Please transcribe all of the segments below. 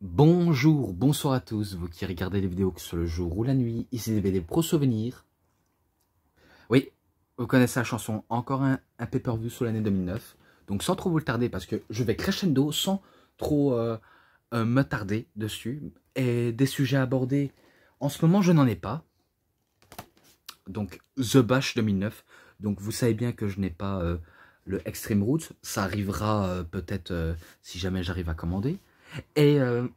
Bonjour, bonsoir à tous, vous qui regardez les vidéos que ce soit le jour ou la nuit, ici des Pro Souvenirs. Oui, vous connaissez la chanson, encore un, un pay-per-view sur l'année 2009. Donc sans trop vous le tarder, parce que je vais crescendo sans trop euh, euh, me tarder dessus. Et des sujets abordés, en ce moment je n'en ai pas. Donc The Bash 2009, donc vous savez bien que je n'ai pas euh, le Extreme Route, ça arrivera peut-être si jamais j'arrive à commander. Et euh,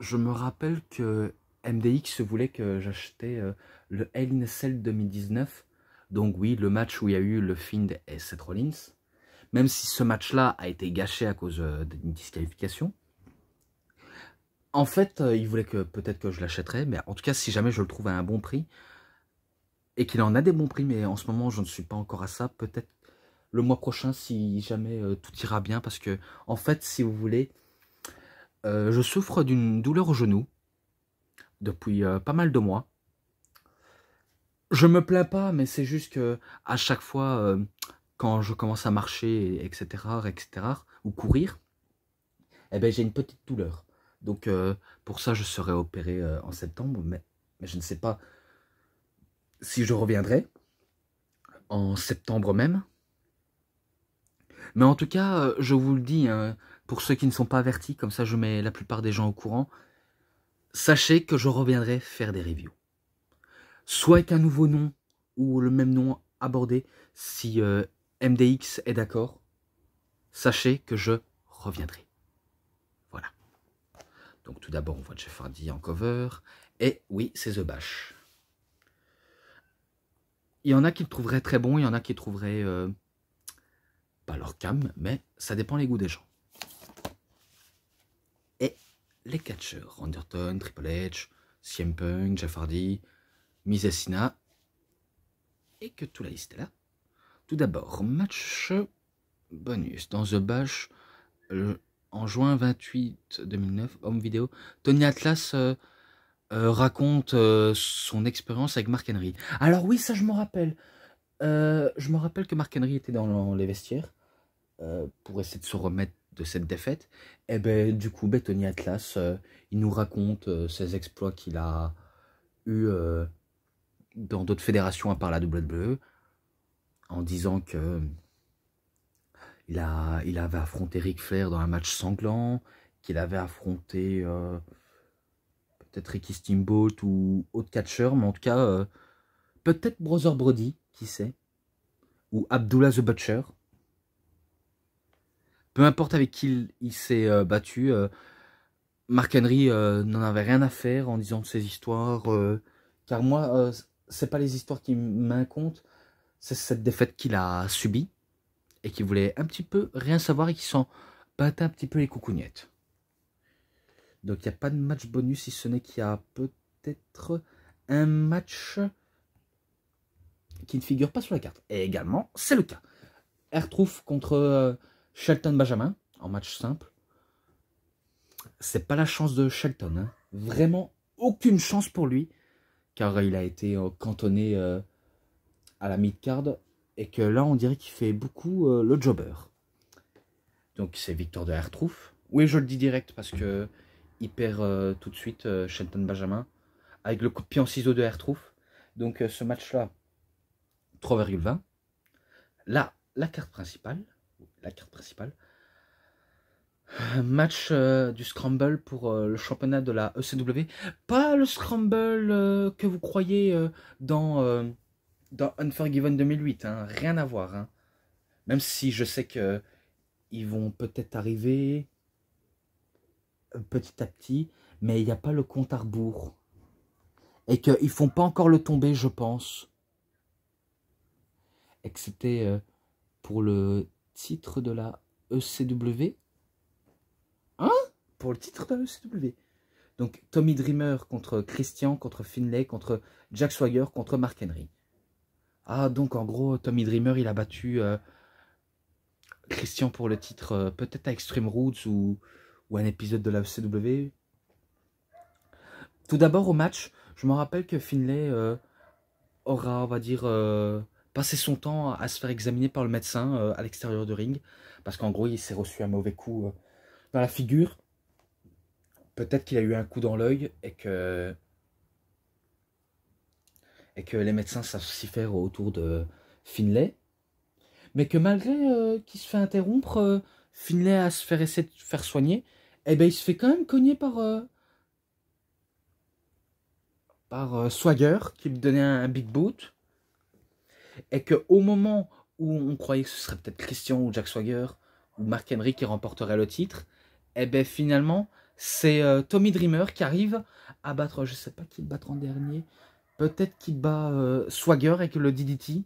je me rappelle que MDX voulait que j'achetais euh, le Hell in a Cell 2019. Donc oui, le match où il y a eu le Find et Seth Rollins. Même si ce match-là a été gâché à cause euh, d'une disqualification. En fait, il voulait que peut-être que je l'achèterais. Mais en tout cas, si jamais je le trouve à un bon prix. Et qu'il en a des bons prix, mais en ce moment, je ne suis pas encore à ça. Peut-être le mois prochain, si jamais tout ira bien. Parce que, en fait, si vous voulez euh, je souffre d'une douleur au genou depuis euh, pas mal de mois. Je me plains pas, mais c'est juste que à chaque fois, euh, quand je commence à marcher, etc., etc., ou courir, eh bien, j'ai une petite douleur. Donc pour ça, je serai opéré en septembre, mais, je ne sais pas si je reviendrai en septembre même. Mais en tout cas, je vous le dis, hein, pour ceux qui ne sont pas avertis, comme ça je mets la plupart des gens au courant, sachez que je reviendrai faire des reviews. Soit avec un nouveau nom ou le même nom abordé, si euh, MDX est d'accord, sachez que je reviendrai. Voilà. Donc tout d'abord, on voit Jeff Hardy en cover. Et oui, c'est The Bash. Il y en a qui le trouveraient très bon, il y en a qui trouveraient euh, pas leur cam, mais ça dépend les goûts des gens les catcheurs. Underton, Triple H, CM Punk, Jeff Hardy, et que tout la liste est là. Tout d'abord, match bonus. Dans The Bash, en juin 28 2009, Home vidéo, Tony Atlas euh, euh, raconte euh, son expérience avec Mark Henry. Alors oui, ça je me rappelle. je me rappelle que Mark Henry était dans les vestiaires pour essayer de se remettre de cette défaite, et eh ben, du coup, Bethany Atlas, euh, il nous raconte euh, ses exploits qu'il a eu euh, dans d'autres fédérations à part la WWE, en disant que il, a, il avait affronté Rick Flair dans un match sanglant, qu'il avait affronté peut-être Ricky Steamboat ou autre Catcher, mais en tout cas, peut-être Brother Brody, qui sait, ou Abdullah the Butcher. Peu importe avec qui il, s'est euh, battu, euh, Mark Henry euh, n'en avait rien à faire en disant de ses histoires. car moi, c'est pas les histoires qui m'incomptent, c'est cette défaite qu'il a subie et qui voulait un petit peu rien savoir et qui s'en battait un petit peu les coucougnettes. Donc il n'y a pas de match bonus si ce n'est qu'il y a peut-être un match qui ne figure pas sur la carte. Et également, c'est le cas. retrouve contre Shelton Benjamin en match simple. C'est pas la chance de Shelton. Hein. Vraiment aucune chance pour lui. Car il a été euh, cantonné euh, à la mid-card. Et que là, on dirait qu'il fait beaucoup euh, le jobber. Donc c'est Victor de Hertrouf. Oui, je le dis direct parce que il perd tout de suite Shelton Benjamin. Avec le coup de pied en ciseaux de Hertrouf. Donc ce match-là, 3,20. Là, la carte principale la carte principale. Match euh, du Scramble pour euh, le championnat de la ECW. Pas le Scramble euh, que vous croyez dans, Unforgiven 2008. Hein. Rien à voir. Hein. Même si je sais que ils vont peut-être arriver petit à petit. Mais il n'y a pas le compte à rebours. Et qu'ils ne font pas encore le tomber, je pense. Excepté pour le titre de la ECW. Hein Pour le titre de la ECW. Donc Tommy Dreamer contre Christian, contre Finlay, contre Jack Swagger, contre Mark Henry. Ah, donc en gros, Tommy Dreamer, il a battu euh, Christian pour le titre, euh, peut-être à Extreme Roots ou, ou, un épisode de la ECW. Tout d'abord, au match, je me rappelle que Finlay euh, aura, on va dire, passer son temps à se faire examiner par le médecin euh, à l'extérieur du ring, parce qu'en gros, il s'est reçu un mauvais coup euh, dans la figure. Peut-être qu'il a eu un coup dans l'œil et que et que les médecins savent faire autour de Finlay, mais que malgré euh, qu'il se fait interrompre, Finlay à se faire essayer de faire soigner, et eh ben il se fait quand même cogner par par Swagger qui lui donnait un big boot et qu'au moment où on croyait que ce serait peut-être Christian ou Jack Swagger ou Mark Henry qui remporterait le titre, et eh bien finalement, c'est euh, Tommy Dreamer qui arrive à battre, je sais pas qui le battra en dernier, peut-être qu'il bat Swagger euh, Swagger avec le DDT.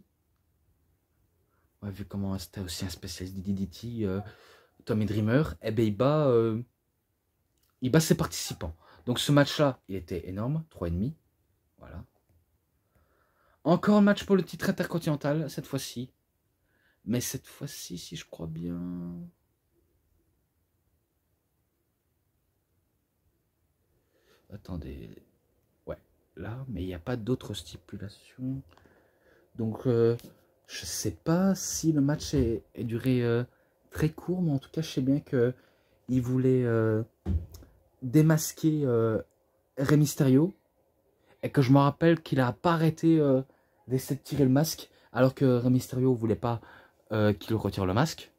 vu comment c'était aussi un spécialiste DDT, euh, Tommy Dreamer, et eh bien il bat, il bat ses participants. Donc ce match-là, il était énorme, 3,5. Voilà, encore un match pour le titre intercontinental, cette fois-ci. Mais cette fois-ci, si je crois bien. Attendez. Ouais, là, mais il n'y a pas d'autres stipulations. Donc, je euh, je sais pas si le match est, duré euh, très court, mais en tout cas, je sais bien que il voulait euh, démasquer Rey Mysterio. Et que je me rappelle qu'il a pas arrêté d'essayer de tirer le masque, alors que Rey Mysterio voulait pas euh, qu'il retire le masque.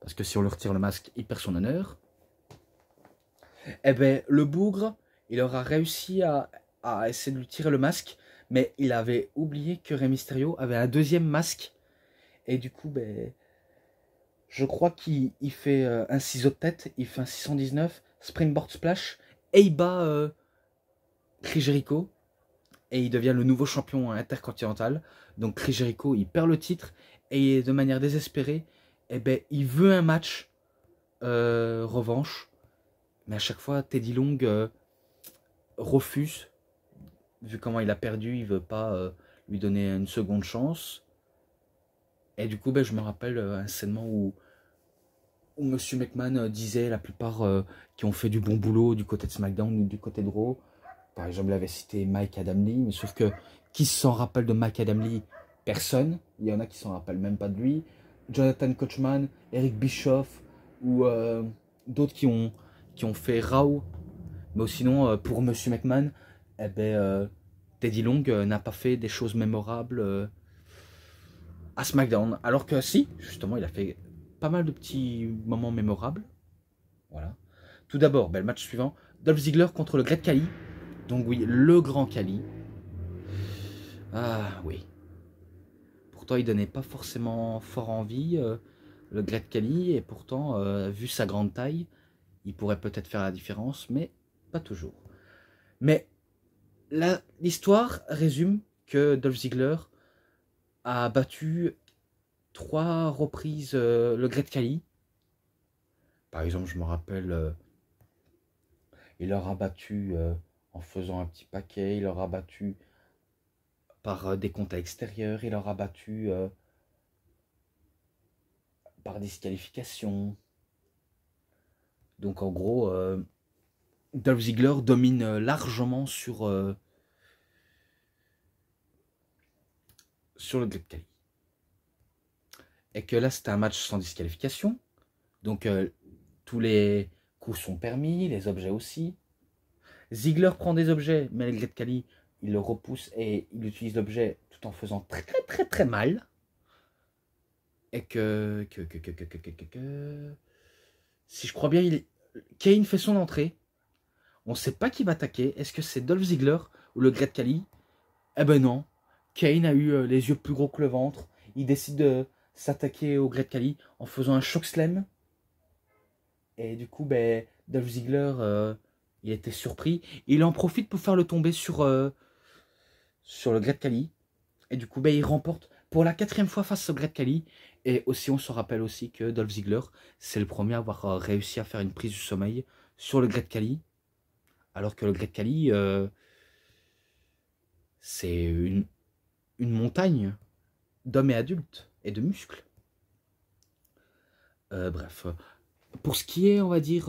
Parce que si on lui retire le masque, il perd son honneur. Eh ben, le bougre, il aura réussi à, essayer de lui tirer le masque, mais il avait oublié que Rey Mysterio avait un deuxième masque. Et du coup, ben, je crois qu'il fait euh, un ciseau de tête, il fait un 619, springboard splash, et il bat euh, et il devient le nouveau champion intercontinental. Donc Chris Jericho, il perd le titre et de manière désespérée, eh ben, il veut un match euh, revanche. Mais à chaque fois, Teddy Long euh, refuse. Vu comment il a perdu, il veut pas euh, lui donner une seconde chance. Et du coup, ben, je me rappelle un scénario où, où Monsieur McMahon disait la plupart qui ont fait du bon boulot du côté de SmackDown ou du côté de Raw par exemple, avait cité Mike Adam Lee, mais sauf que qui s'en rappelle de Mike Adam Lee Personne. Il y en a qui s'en rappellent même pas de lui. Jonathan Coachman, Eric Bischoff ou euh, d'autres qui ont, qui ont fait Raw. Mais sinon, euh, pour Monsieur McMahon, eh ben, euh, Teddy Long n'a pas fait des choses mémorables à SmackDown. Alors que si, justement, il a fait pas mal de petits moments mémorables. Voilà. Tout d'abord, ben, le match suivant, Dolph Ziggler contre le Great Khali. Donc oui, le grand Kali. Ah oui. Pourtant, il donnait pas forcément fort envie, euh, le Great Kali, et pourtant, euh, vu sa grande taille, il pourrait peut-être faire la différence, mais pas toujours. Mais l'histoire résume que Dolph Ziggler a battu trois reprises euh, le Great Kali. Par exemple, je me rappelle, il leur a battu en faisant un petit paquet. Il aura battu par euh, des comptes extérieurs. Il aura battu euh, par disqualification. Donc en gros, euh, Dolph Ziggler domine largement sur, sur le Gliptali. Et que là, c'était un match sans disqualification. Donc tous les coups sont permis, les objets aussi. Ziegler prend des objets, mais Great Kali, il le repousse et il utilise l'objet tout en faisant très très très très mal. Et que que, que, que, que si je crois bien, Kane fait son entrée. On ne sait pas qui va attaquer. Est-ce que c'est Dolph Ziegler ou le Great Kali Eh ben non. Kane a eu euh, les yeux plus gros que le ventre. Il décide de s'attaquer au Great Kali en faisant un shock slam. Et du coup, ben, Dolph Ziegler. Euh, il était surpris. Il en profite pour faire le tomber sur, euh, sur le Great Kali. Et du coup, ben, il remporte pour la quatrième fois face au Great Kali. Et aussi, on se rappelle aussi que Dolph Ziggler, c'est le premier à avoir euh, réussi à faire une prise du sommeil sur le Great Kali. Alors que le Great Cali, euh, c'est une, une montagne d'hommes et adultes et de muscles. bref, pour ce qui est, on va dire,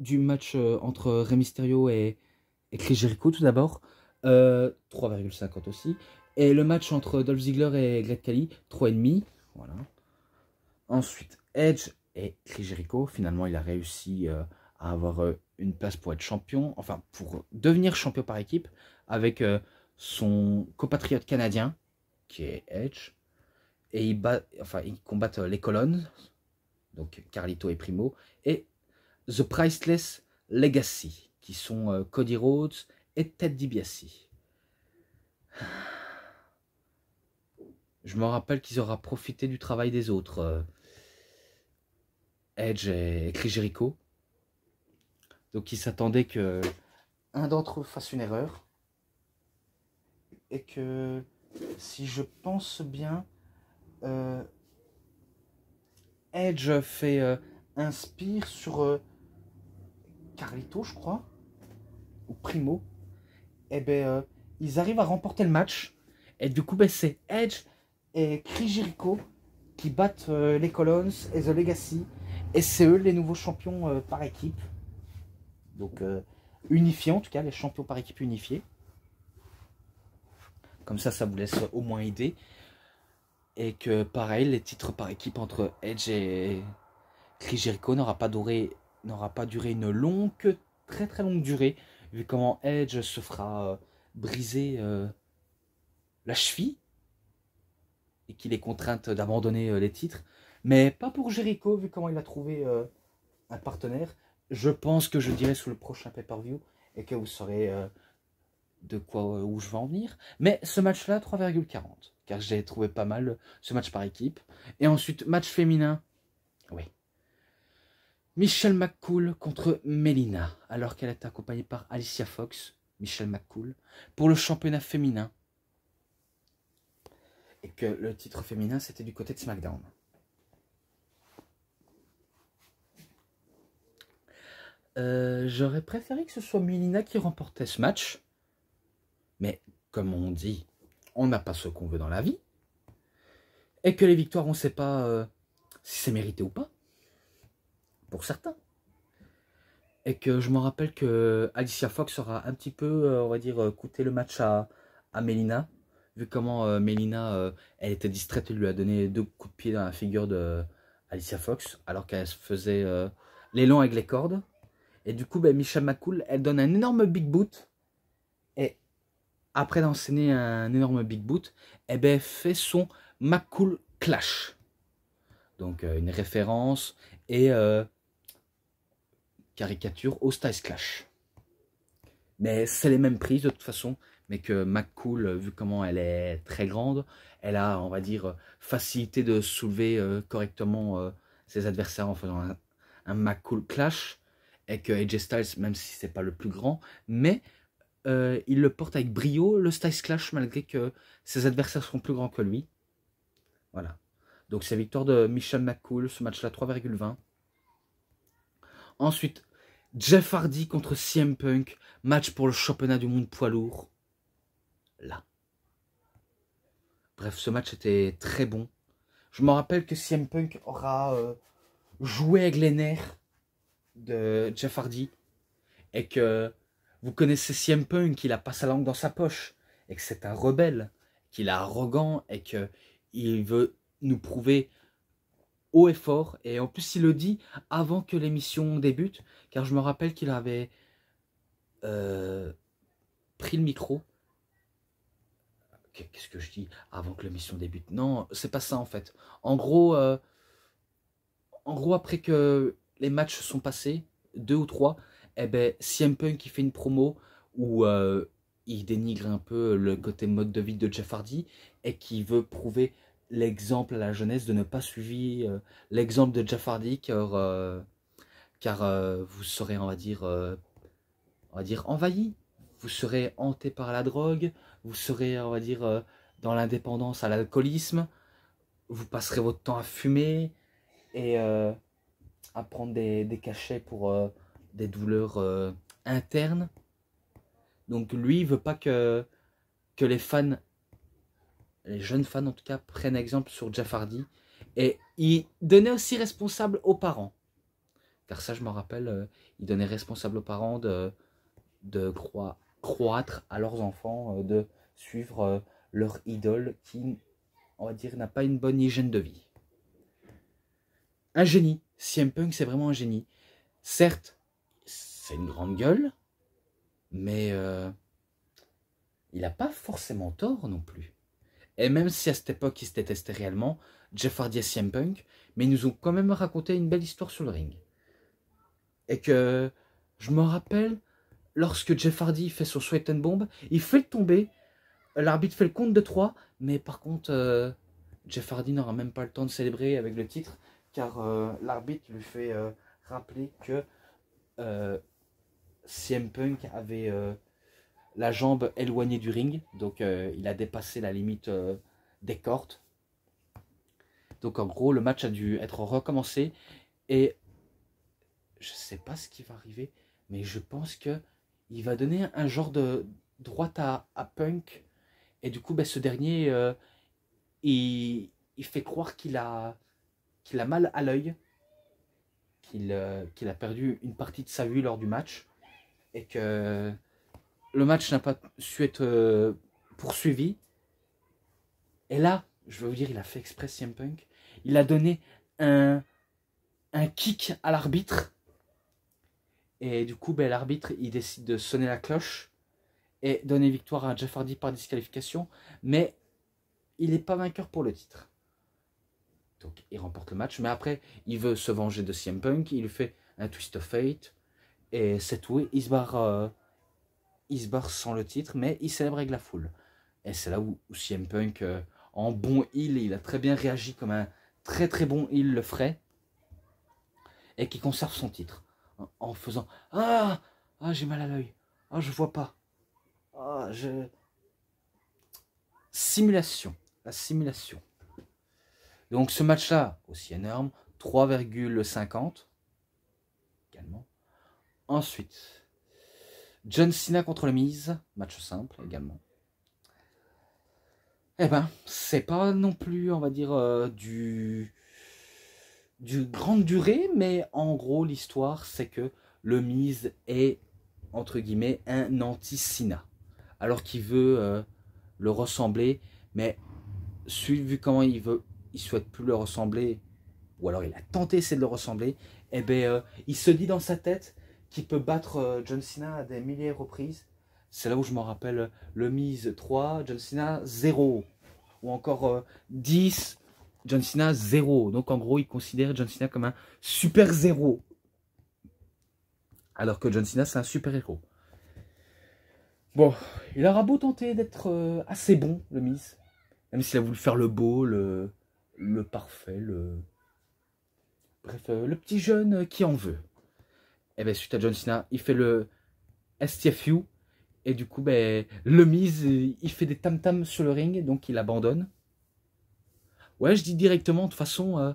du match euh, entre Rey Mysterio et, et Chris Jericho tout d'abord, 3,50 euh, aussi. Et le match entre Dolph Ziggler et Greg Kelly, 3,5. Voilà. Ensuite, Edge et Chris Jericho. Finalement, il a réussi euh, à avoir une place pour être champion, enfin pour devenir champion par équipe, avec son compatriote canadien, qui est Edge. Et ils, bat, enfin, ils combattent les colonnes, donc Carlito et Primo, et The Priceless Legacy, qui sont euh, Cody Rhodes et Ted DiBiase. Je me rappelle qu'ils auraient profité du travail des autres. Euh, Edge et Chris Jericho. Donc ils s'attendaient que un d'entre eux fasse une erreur. Et que, si je pense bien, euh, Edge fait inspire sur Carlito, je crois, ou Primo, Et eh ben, euh, ils arrivent à remporter le match. Et du coup, ben, c'est Edge et Chris qui battent euh, les Colons et The Legacy. Et c'est eux les nouveaux champions euh, par équipe. Donc, unifiés en tout cas, les champions par équipe unifiés. Comme ça, ça vous laisse au moins idée. Et que pareil, les titres par équipe entre Edge et Chris n'aura pas doré n'aura pas duré une longue, très très longue durée, vu comment Edge se fera euh, briser euh, la cheville et qu'il est contrainte d'abandonner euh, les titres. Mais pas pour Jericho, vu comment il a trouvé un partenaire. Je pense que je dirai sous le prochain pay-per-view et que vous saurez de quoi où je vais en venir. Mais ce match-là, 3,40, car j'ai trouvé pas mal ce match par équipe. Et ensuite, match féminin. Oui, Michelle McCool contre Melina, alors qu'elle est accompagnée par Alicia Fox, Michelle McCool, pour le championnat féminin. Et que le titre féminin, c'était du côté de SmackDown. Euh, j'aurais préféré que ce soit Melina qui remportait ce match. Mais comme on dit, on n'a pas ce qu'on veut dans la vie. Et que les victoires, on ne sait pas euh, si c'est mérité ou pas pour certains. Et que je me rappelle que Alicia Fox aura un petit peu, euh, on va dire, euh, coûté le match à, à Melina. Vu comment euh, Melina, elle était distraite, elle lui a donné deux coups de pied dans la figure de Alicia Fox, alors qu'elle se faisait l'élan avec les cordes. Et du coup, ben, Michelle McCool, elle donne un énorme big boot. Et après d'enseigner un énorme big boot, et eh ben, elle fait son McCool Clash. Donc, une référence. Et caricature au Style Clash. Mais c'est les mêmes prises de toute façon, mais que McCool, euh, vu comment elle est très grande, elle a, on va dire, euh, facilité de soulever euh, correctement ses adversaires en faisant un, McCool Clash, et que AJ Styles, même si c'est pas le plus grand, mais il le porte avec brio, le Styles Clash, malgré que ses adversaires sont plus grands que lui. Voilà. Donc c'est victoire de Michel McCool, ce match-là 3,20. Ensuite, Jeff Hardy contre CM Punk, match pour le championnat du monde poids lourd. Là. Bref, ce match était très bon. Je me rappelle que CM Punk aura euh, joué avec les nerfs de Jeff Hardy. Et que vous connaissez CM Punk, il a pas sa langue dans sa poche. Et que c'est un rebelle, qu'il est arrogant et qu'il veut nous prouver haut et fort. Et en plus, il le dit avant que l'émission débute, car je me rappelle qu'il avait euh, pris le micro. Qu'est-ce que je dis avant que l'émission débute Non, c'est pas ça en fait. En gros, euh, en gros, après que les matchs sont passés, deux ou trois, et eh ben, un Punk qui fait une promo où euh, il dénigre un peu le côté mode de vie de Jeff Hardy et qui veut prouver l'exemple à la jeunesse de ne pas suivre euh, l'exemple de Jafardi euh, car, euh, vous serez, on va dire, on va dire envahi, vous serez hanté par la drogue, vous serez, on va dire, dans l'indépendance à l'alcoolisme, vous passerez votre temps à fumer et à prendre des, cachets pour des douleurs internes. Donc lui, il veut pas que, que les fans les jeunes fans en tout cas, prennent exemple sur Jeff et il donnait aussi responsable aux parents. Car ça, je me rappelle, euh, il donnait responsable aux parents de, de croître à leurs enfants, euh, de suivre euh, leur idole qui, on va dire, n'a pas une bonne hygiène de vie. Un génie. CM Punk, c'est vraiment un génie. Certes, c'est une grande gueule, mais il n'a pas forcément tort non plus. Et même si à cette époque ils se testés réellement, Jeff Hardy et CM Punk, mais ils nous ont quand même raconté une belle histoire sur le ring. Et que je me rappelle, lorsque Jeff Hardy fait son sweat and bomb, il fait le tomber, l'arbitre fait le compte de trois, mais par contre, euh, Jeff Hardy n'aura même pas le temps de célébrer avec le titre, car euh, l'arbitre lui fait euh, rappeler que CM Punk avait la jambe éloignée du ring, donc euh, il a dépassé la limite euh, des cordes. Donc en gros, le match a dû être recommencé et je ne sais pas ce qui va arriver, mais je pense que il va donner un genre de droite à, à Punk et du coup, ben, ce dernier, euh, il, fait croire qu'il a qu'il a mal à l'œil, qu'il qu'il a perdu une partie de sa vue lors du match et que le match n'a pas su être euh, poursuivi. Et là, je veux vous dire, il a fait exprès CM Punk. Il a donné un, un kick à l'arbitre. Et du coup, ben, l'arbitre, il décide de sonner la cloche et donner victoire à Jeff Hardy par disqualification. Mais il n'est pas vainqueur pour le titre. Donc, il remporte le match. Mais après, il veut se venger de CM Punk. Il fait un twist of fate. Et c'est tout. Il se barre. Euh, il se barre sans le titre, mais il célèbre avec la foule. Et c'est là où, CM Punk, euh, en bon heal, il a très bien réagi comme un très très bon heal le ferait, et qui conserve son titre, en, faisant « Ah, ah j'ai mal à l'œil, ah je vois pas, ah je... » Simulation, la simulation. Donc ce match-là, aussi énorme, 3,50, également. Ensuite, John Cena contre le Miz... match simple mhm. également. Eh ben, c'est pas non plus, on va dire, euh, du, du grande durée, mais en gros, l'histoire, c'est que le Miz est, entre guillemets, un anti cena Alors qu'il veut euh, le ressembler, mais vu comment il veut, il souhaite plus le ressembler, ou alors il a tenté c'est de le ressembler, eh ben, euh, il se dit dans sa tête, qui peut battre euh, John Cena à des milliers de reprises. C'est là où je me rappelle euh, le Miz 3, John Cena 0. Ou encore 10, euh, John Cena 0. Donc en gros, il considère John Cena comme un super zéro. Alors que John Cena, c'est un super héros. Bon, il aura beau tenter d'être assez bon, le Miz. Même s'il a voulu faire le beau, le, parfait, le. Bref, le petit jeune qui en veut. Et eh ben suite à John Cena, il fait le STFU. Et du coup, ben, le Miz, il fait des tam tam sur le ring, donc il abandonne. Ouais, je dis directement, de toute façon, euh,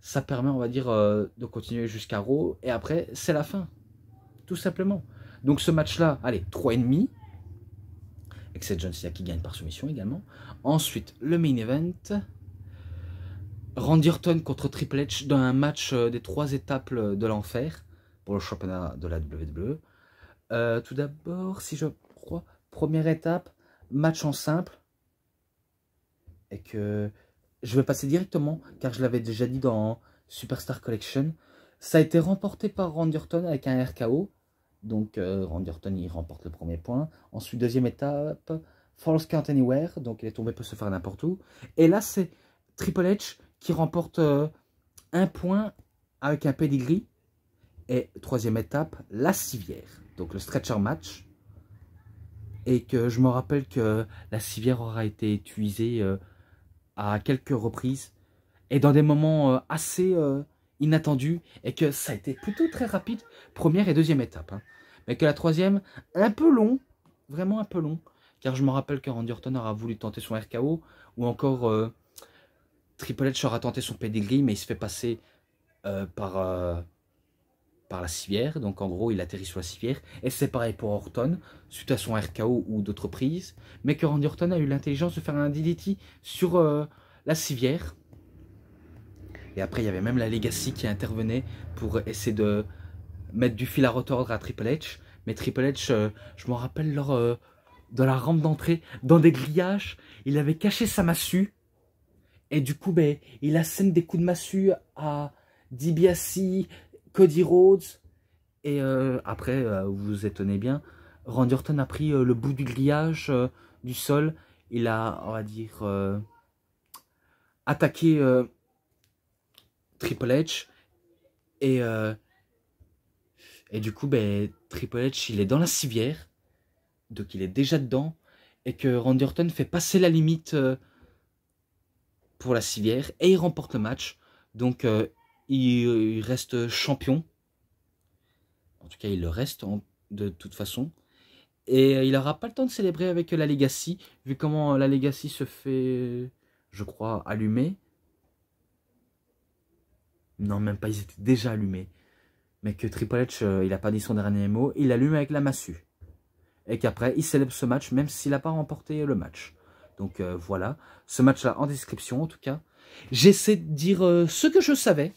ça permet, on va dire, euh, de continuer jusqu'à Raw. Et après, c'est la fin. Tout simplement. Donc ce match-là, allez, 3,5. Et que c'est John Cena qui gagne par soumission également. Ensuite, le main event. Randy Orton contre Triple H dans un match euh, des trois étapes de l'enfer pour le championnat de la WWE. Euh, tout d'abord, si je crois, première étape, match en simple. Et que je vais passer directement, car je l'avais déjà dit dans Superstar Collection. Ça a été remporté par Randy Orton avec un RKO. Donc euh, Randy Orton, il remporte le premier point. Ensuite, deuxième étape, False Count Anywhere. Donc il est tombé, peut se faire n'importe où. Et là, c'est Triple H qui remporte euh, un point avec un pedigree et troisième étape, la civière, donc le stretcher match. Et que je me rappelle que la civière aura été utilisée euh, à quelques reprises et dans des moments euh, assez euh, inattendus et que ça a été plutôt très rapide, première et deuxième étape. Hein. Mais que la troisième, un peu long, vraiment un peu long, car je me rappelle que Randy Orton aura voulu tenter son RKO ou encore Triple H aura tenté son pedigree mais il se fait passer par par la civière, donc en gros il atterrit sur la civière, et c'est pareil pour Orton, suite à son RKO ou d'autres prises, mais que Randy Orton a eu l'intelligence de faire un DDT sur euh, la civière. Et après il y avait même la Legacy qui intervenait pour essayer de mettre du fil à retordre à Triple H, mais Triple H, euh, je m'en rappelle lors euh, dans la rampe d'entrée, dans des grillages, il avait caché sa massue, et du coup, ben, il scène des coups de massue à DBSI, Cody Rhodes. Et euh, après, euh, vous vous étonnez bien, Randy Orton a pris euh, le bout du grillage du sol. Il a, on va dire, attaqué Triple H. Et, et du coup, ben, Triple H, il est dans la civière. Donc il est déjà dedans. Et que Randy Orton fait passer la limite pour la civière. Et il remporte le match. Donc il, reste champion. En tout cas, il le reste de toute façon. Et euh, il n'aura pas le temps de célébrer avec euh, la Legacy, vu comment euh, la Legacy se fait, je crois, allumer. Non, même pas, ils étaient déjà allumés. Mais que Triple il n'a pas dit son dernier mot, il allume avec la massue. Et qu'après, il célèbre ce match, même s'il n'a pas remporté le match. Donc voilà, ce match-là en description en tout cas. J'essaie de dire ce que je savais,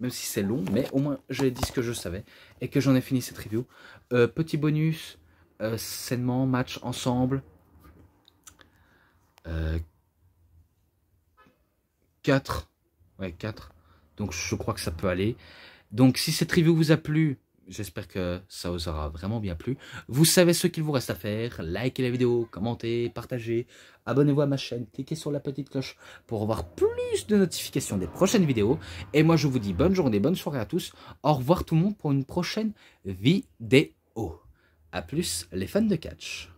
même si c'est long, mais au moins j'ai dit ce que je savais et que j'en ai fini cette review. Euh, petit bonus, euh, sainement, match ensemble. 4. Euh, ouais, 4. Donc je crois que ça peut aller. Donc si cette review vous a plu, J'espère que ça vous aura vraiment bien plu. Vous savez ce qu'il vous reste à faire. Likez la vidéo, commentez, partagez. Abonnez-vous à ma chaîne, cliquez sur la petite cloche pour avoir plus de notifications des prochaines vidéos. Et moi, je vous dis bonne journée, bonne soirée à tous. Au revoir tout le monde pour une prochaine vidéo. A plus les fans de catch.